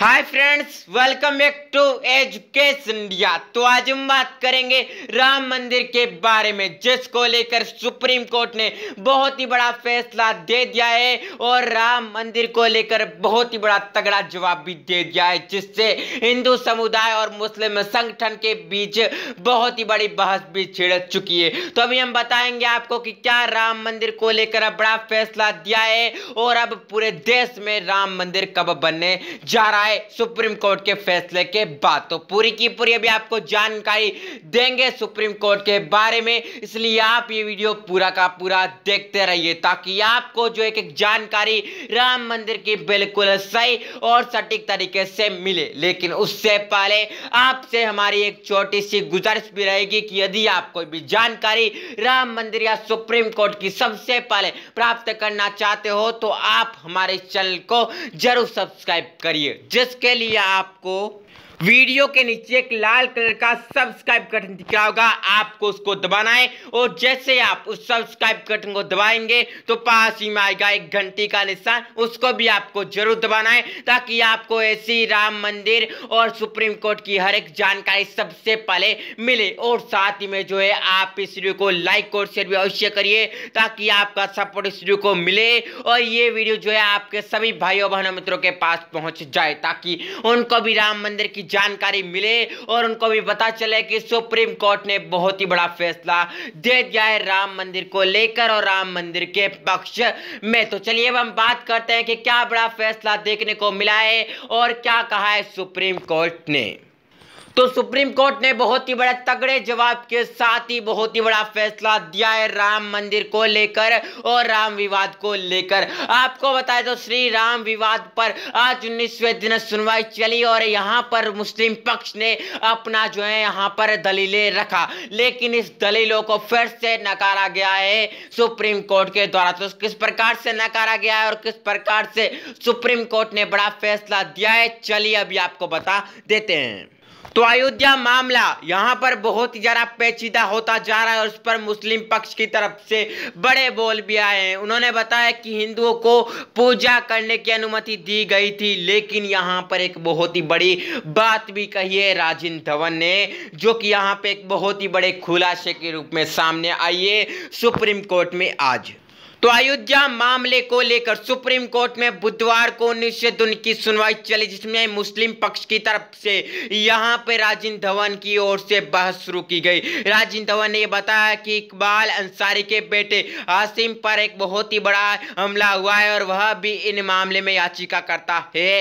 hi friends welcome back to education India तो आज हम बात करेंगे राम मंदिर के बारे में जिसको लेकर सुप्रीम कोर्ट ने बहुत ही बड़ा फैसला दे दिया है और राम मंदिर को लेकर बहुत ही बड़ा तगड़ा जवाब भी दे दिया है जिससे हिंदू समुदाय और मुस्लिम संगठन के बीच बहुत ही बड़ी बहस भी छिड़ चुकी है तो अभी हम बताएंगे आपको कि क्या राम मंदिर को लेकर बड़ा फैसला दिया है और अब पूरे देश में राम मंदिर कब बनने जा रहा है है सुप्रीम कोर्ट के फैसले के बाद तो पूरी की पूरी अभी आपको जानकारी देंगे सुप्रीम कोर्ट के बारे में इसलिए आप ये वीडियो पूरा का पूरा देखते रहिए ताकि आपको जो एक एक जानकारी राम मंदिर की बिल्कुल सही और सटीक तरीके से मिले लेकिन उससे पहले आपसे हमारी एक छोटी सी गुजारिश भी रहेगी कि यदि आप कोई भी जानकारी राम मंदिर या सुप्रीम कोर्ट की सबसे पहले प्राप्त करना चाहते हो तो आप हमारे चैनल को जरूर सब्सक्राइब करिए जिसके लिए आपको वीडियो के नीचे एक लाल कलर का सब्सक्राइब बटन दिख रहा होगा आपको उसको दबाना है और जैसे आप उस सब्सक्राइब बटन को दबाएंगे तो पास ही में आएगा एक घंटी का निशान उसको भी आपको जरूर दबाना है ताकि आपको ऐसी राम मंदिर और सुप्रीम कोर्ट की हर एक जानकारी सबसे पहले मिले और साथ ही में जो है आप इस वीडियो को लाइक और शेयर भी अवश्य करिए ताकि आपका सपोर्ट इस वीडियो को मिले और ये वीडियो जो है आपके सभी भाइयों बहनों मित्रों के पास पहुंच जाए ताकि उनको भी राम मंदिर की जानकारी मिले और उनको भी पता चले कि सुप्रीम कोर्ट ने बहुत ही बड़ा फैसला दे दिया है राम मंदिर को लेकर और राम मंदिर के पक्ष में तो चलिए अब हम बात करते हैं कि क्या बड़ा फैसला देखने को मिला है और क्या कहा है सुप्रीम कोर्ट ने तो सुप्रीम कोर्ट ने बहुत ही बड़ा तगड़े जवाब के साथ ही बहुत ही बड़ा फैसला दिया है राम मंदिर को लेकर और राम विवाद को लेकर आपको बताए तो श्री राम विवाद पर आज उन्नीसवे दिन सुनवाई चली और यहाँ पर मुस्लिम पक्ष ने अपना जो है यहाँ पर दलीलें रखा लेकिन इस दलीलों को फिर से नकारा गया है सुप्रीम कोर्ट के द्वारा तो किस प्रकार से नकारा गया है और किस प्रकार से सुप्रीम कोर्ट ने बड़ा फैसला दिया है चलिए अभी आपको बता देते हैं तो अयोध्या मामला यहाँ पर बहुत ही ज़्यादा पेचीदा होता जा रहा है और उस पर मुस्लिम पक्ष की तरफ से बड़े बोल भी आए हैं उन्होंने बताया कि हिंदुओं को पूजा करने की अनुमति दी गई थी लेकिन यहाँ पर एक बहुत ही बड़ी बात भी कही है राजेंद्र धवन ने जो कि यहाँ पर एक बहुत ही बड़े खुलासे के रूप में सामने आई है सुप्रीम कोर्ट में आज तो अयोध्या मामले को लेकर सुप्रीम कोर्ट में बुधवार को निश्चित की सुनवाई चली जिसमें मुस्लिम पक्ष की तरफ से यहां पर राजेंद्र धवन की ओर से बहस शुरू की गई राजेंद्र धवन ने बताया कि इकबाल अंसारी के बेटे आसिम पर एक बहुत ही बड़ा हमला हुआ है और वह भी इन मामले में याचिका करता है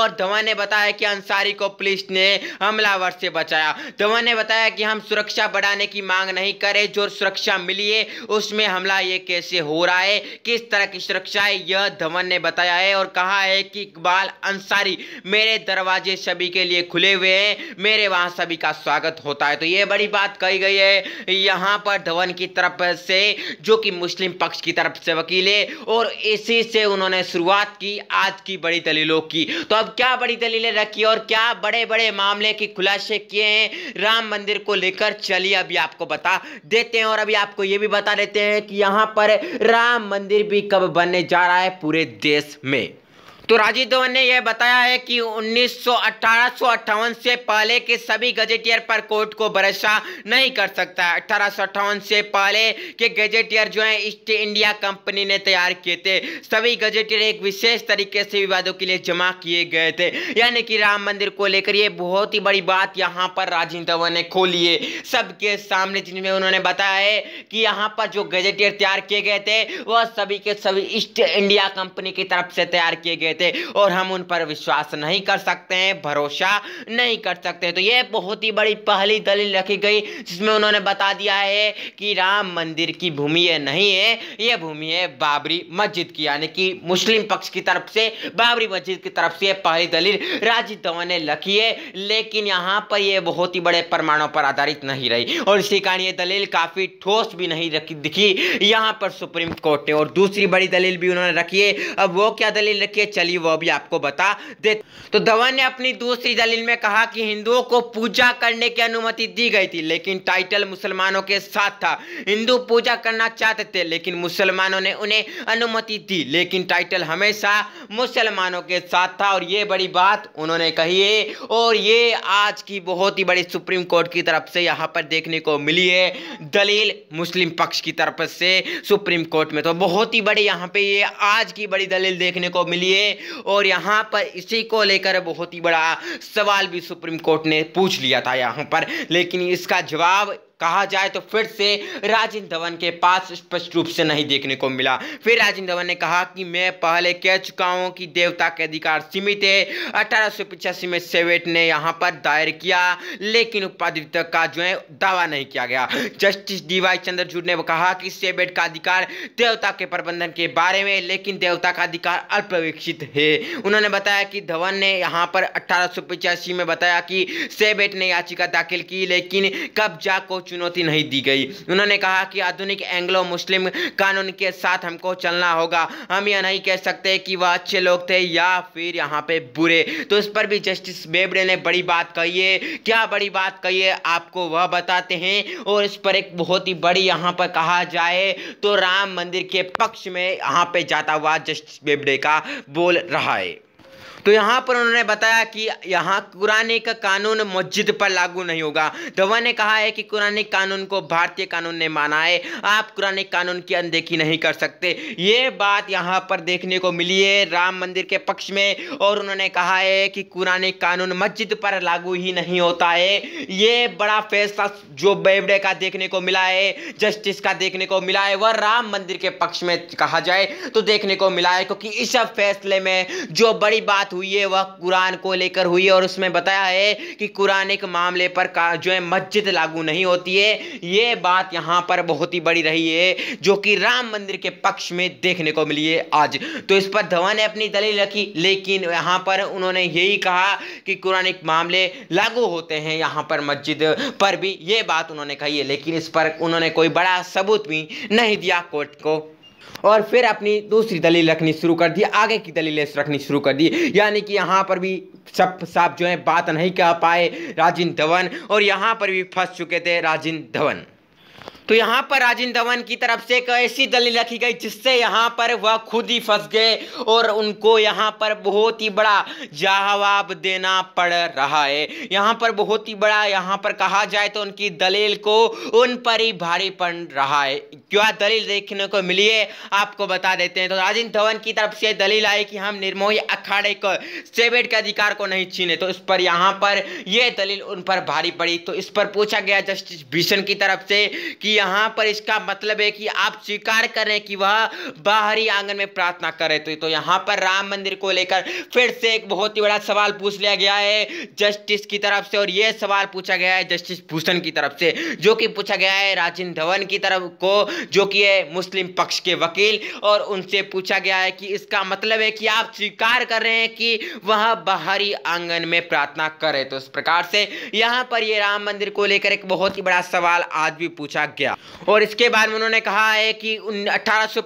और धवन ने बताया कि अंसारी को पुलिस ने हमलावर से बचाया धवन ने बताया कि हम सुरक्षा बढ़ाने की मांग नहीं करे जो सुरक्षा मिली है उसमें हमला ये कैसे हो रहा है है किस तरह की सुरक्षा है यह धवन ने बताया है और कहा है कि इकबाल अंसारी मेरे दरवाजे सभी के लिए खुले हुए हैं मेरे वहां सभी का स्वागत होता है तो यह बड़ी बात कही गई है यहां पर धवन की तरफ से जो कि मुस्लिम पक्ष की तरफ से वकील है और इसी से उन्होंने शुरुआत की आज की बड़ी दलीलों की तो अब क्या बड़ी दलीलें रखी और क्या बड़े बड़े मामले की खुलासे किए हैं राम मंदिर को लेकर चलिए अभी आपको बता देते हैं और अभी आपको यह भी बता देते हैं कि यहां पर राम मंदिर भी कब बनने जा रहा है पूरे देश में तो राजीव धवन ने यह बताया है कि उन्नीस से पहले के सभी गजेटियर पर कोर्ट को भरोसा नहीं कर सकता अठारह से पहले के गजेटियर जो है ईस्ट इंडिया कंपनी ने तैयार किए थे सभी गजेटियर एक विशेष तरीके से विवादों के लिए जमा किए गए थे यानी कि राम मंदिर को लेकर ये बहुत ही बड़ी बात यहाँ पर राजीव धवन ने खोली है सबके सामने जिनमें उन्होंने बताया है कि यहाँ पर जो गजेटियर तैयार किए गए थे वह सभी के सभी ईस्ट इंडिया कंपनी की तरफ से तैयार किए गए थे थे और हम उन पर विश्वास नहीं कर सकते हैं भरोसा नहीं कर सकते तो ये बहुत ही बड़ी पहली दलील रखी गई जिसमें उन्होंने बता दिया है कि राम मंदिर की भूमि ये नहीं है ये भूमि है बाबरी मस्जिद की यानी कि मुस्लिम पक्ष की तरफ से बाबरी मस्जिद की तरफ से पहली दलील राजीव धवन ने लिखी है लेकिन यहाँ पर यह बहुत ही बड़े प्रमाणों पर आधारित नहीं रही और इसी कारण ये दलील काफ़ी ठोस भी नहीं दिखी यहाँ पर सुप्रीम कोर्ट ने और दूसरी बड़ी दलील भी उन्होंने रखी है अब वो क्या दलील रखी है चलिए दलील वो भी आपको बता दे तो धवन ने अपनी दूसरी दलील में कहा कि हिंदुओं को पूजा करने की अनुमति दी गई थी लेकिन टाइटल मुसलमानों के साथ था हिंदू पूजा करना चाहते थे लेकिन मुसलमानों ने उन्हें अनुमति दी लेकिन टाइटल हमेशा मुसलमानों के साथ था और ये बड़ी बात उन्होंने कही है और ये आज की बहुत ही बड़ी सुप्रीम कोर्ट की तरफ से यहाँ पर देखने को मिली है दलील मुस्लिम पक्ष की तरफ से सुप्रीम कोर्ट में तो बहुत ही बड़ी यहाँ पे ये आज की बड़ी दलील देखने को मिली है और यहाँ पर इसी को लेकर बहुत ही बड़ा सवाल भी सुप्रीम कोर्ट ने पूछ लिया था यहाँ पर लेकिन इसका जवाब कहा जाए तो फिर से राजेंद्र धवन के पास स्पष्ट रूप से नहीं देखने को मिला फिर राजेंद्र धवन ने कहा कि मैं पहले कह चुका हूं कि देवता के अधिकार सीमित है अठारह में सेवेट ने यहां पर दायर किया लेकिन उपाधिवता का जो है दावा नहीं किया गया जस्टिस डी वाई चंद्रचूड ने कहा कि सेवेट का अधिकार देवता के प्रबंधन के बारे में लेकिन देवता का अधिकार अल्पविकसित है उन्होंने बताया कि धवन ने यहाँ पर अठारह में बताया कि सेबेट ने याचिका दाखिल की लेकिन कब्जा को चुनौती नहीं दी गई उन्होंने कहा कि आधुनिक एंग्लो मुस्लिम कानून के साथ हमको चलना होगा हम यह नहीं कह सकते कि वह अच्छे लोग थे या फिर यहाँ पे बुरे तो इस पर भी जस्टिस बेबड़े ने बड़ी बात कही है क्या बड़ी बात कही है आपको वह बताते हैं और इस पर एक बहुत ही बड़ी यहाँ पर कहा जाए तो राम मंदिर के पक्ष में यहाँ पे जाता हुआ जस्टिस बेबड़े का बोल रहा है तो यहाँ पर उन्होंने बताया कि यहाँ कुरान का कानून मस्जिद पर लागू नहीं होगा धवन तो ने कहा है कि कुरान कानून को भारतीय कानून ने माना है आप कुरान कानून की अनदेखी नहीं कर सकते ये बात यहाँ पर देखने को मिली है राम मंदिर के पक्ष में और उन्होंने कहा है कि कुरान कानून मस्जिद पर लागू ही नहीं होता है ये बड़ा फैसला जो बेवड़े का देखने को मिला है जस्टिस का देखने को मिला है वह राम मंदिर के पक्ष में कहा जाए तो देखने को मिला है क्योंकि इस फैसले में जो बड़ी बात बात हुई है वह कुरान को लेकर हुई है और उसमें बताया है कि कुरान एक मामले पर जो है मस्जिद लागू नहीं होती है ये बात यहाँ पर बहुत ही बड़ी रही है जो कि राम मंदिर के पक्ष में देखने को मिली है आज तो इस पर धवन ने अपनी दलील रखी लेकिन यहाँ पर उन्होंने यही कहा कि कुरान एक मामले लागू होते हैं यहाँ पर मस्जिद पर भी ये बात उन्होंने कही है लेकिन इस पर उन्होंने कोई बड़ा सबूत भी नहीं दिया कोर्ट को और फिर अपनी दूसरी दलील रखनी शुरू कर दी आगे की दलीलें रखनी शुरू कर दी यानी कि यहाँ पर भी सब साहब जो है बात नहीं कह पाए राजेंद्र धवन और यहाँ पर भी फंस चुके थे राजेंद्र धवन तो यहाँ पर राजेंद्र धवन की तरफ से एक ऐसी दलील रखी गई जिससे यहाँ पर वह खुद ही फंस गए और उनको यहाँ पर बहुत ही बड़ा जवाब देना पड़ रहा है यहाँ पर बहुत ही बड़ा यहाँ पर कहा जाए तो उनकी दलील को उन पर ही भारी पड़ रहा है क्या दलील देखने को मिली है आपको बता देते हैं तो राजेंद्र धवन की तरफ से दलील आई कि हम निर्मोही अखाड़े को सेवेट के अधिकार को नहीं छीने तो इस पर यहाँ पर यह दलील उन पर भारी पड़ी तो इस पर पूछा गया जस्टिस भीषण की तरफ से कि यहाँ पर इसका मतलब है कि आप स्वीकार करें कि वह बाहरी आंगन में प्रार्थना करे तो, तो यहाँ पर राम मंदिर को लेकर फिर से एक बहुत ही बड़ा सवाल पूछ लिया गया है जस्टिस की तरफ से और यह सवाल पूछा गया है जस्टिस भूषण की तरफ से जो कि पूछा गया है राजेंद्र धवन की तरफ को जो कि है मुस्लिम पक्ष के वकील और उनसे पूछा गया है कि इसका मतलब है कि आप स्वीकार कर रहे हैं कि वह बाहरी आंगन में प्रार्थना करे तो इस प्रकार से यहाँ पर यह राम मंदिर को लेकर एक बहुत ही बड़ा सवाल आज भी पूछा गया किया और इसके बाद में उन्होंने कहा है कि अठारह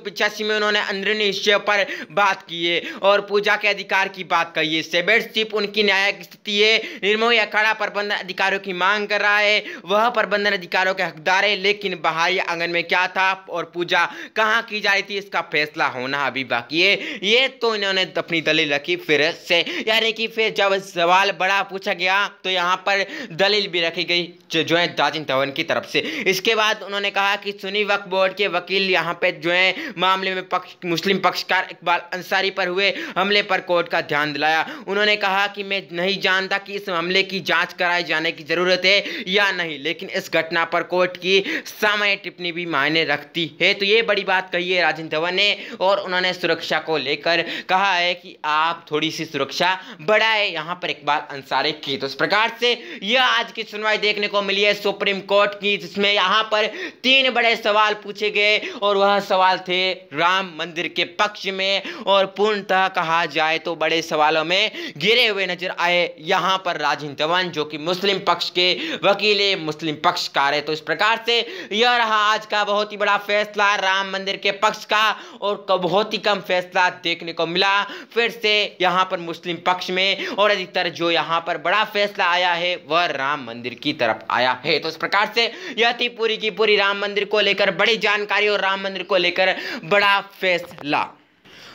में उन्होंने अंदरूनी हिस्से पर बात की है और पूजा के अधिकार की बात कही है सेबेडशिप उनकी न्यायिक स्थिति है निर्मोही अखाड़ा प्रबंधन अधिकारों की मांग कर रहा है वह प्रबंधन अधिकारों के हकदार है लेकिन बाहरी आंगन में क्या था और पूजा कहाँ की जा रही थी इसका फैसला होना अभी बाकी है ये तो इन्होंने अपनी दलील रखी फिर से यानी कि फिर जब सवाल बड़ा पूछा गया तो यहाँ पर दलील भी रखी गई जो है दाजिन धवन की तरफ से इसके बाद उन्होंने कहा कि सुनी वक्फ बोर्ड के वकील यहाँ पे जो है मामले में पक्ष मुस्लिम पक्षकार इकबाल अंसारी पर हुए हमले पर कोर्ट का ध्यान दिलाया उन्होंने कहा कि मैं नहीं जानता कि इस हमले की जांच कराए जाने की ज़रूरत है या नहीं लेकिन इस घटना पर कोर्ट की सामान्य टिप्पणी भी मायने रखती है तो ये बड़ी बात कही है राजेंद्र धवन ने और उन्होंने सुरक्षा को लेकर कहा है कि आप थोड़ी सी सुरक्षा बढ़ाए यहाँ पर इकबाल अंसारी की तो इस प्रकार से यह आज की सुनवाई देखने को मिली है सुप्रीम कोर्ट की जिसमें यहाँ पर तीन बड़े सवाल पूछे गए और वह सवाल थे राम मंदिर के पक्ष में और पूर्णतः कहा जाए तो बड़े सवालों में गिरे हुए नजर आए यहाँ पर राजीव धवन जो कि मुस्लिम पक्ष के वकील मुस्लिम पक्षकार है तो इस प्रकार से यह रहा आज का बहुत ही बड़ा फैसला राम मंदिर के पक्ष का और बहुत ही कम फैसला देखने को मिला फिर से यहाँ पर मुस्लिम पक्ष में और अधिकतर जो यहाँ पर बड़ा फैसला आया है वह राम मंदिर की तरफ आया है तो इस प्रकार से यह थी पूरी की पूरी पूरी राम मंदिर को लेकर बड़ी जानकारी और राम मंदिर को लेकर बड़ा फैसला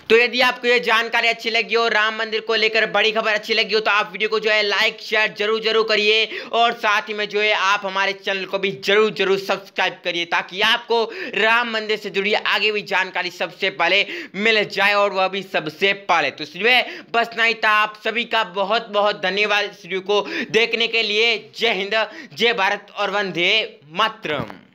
तो यदि आपको ये जानकारी अच्छी लगी हो राम मंदिर को लेकर बड़ी खबर अच्छी लगी हो तो आप वीडियो को जो है लाइक शेयर जरूर जरूर करिए और साथ ही में जो है आप हमारे चैनल को भी जरूर जरूर सब्सक्राइब करिए ताकि आपको राम मंदिर से जुड़ी आगे भी जानकारी सबसे पहले मिल जाए और वह भी सबसे पहले तो इसलिए बस ना था आप सभी का बहुत बहुत धन्यवाद इस वीडियो को देखने के लिए जय हिंद जय भारत और वंदे मातरम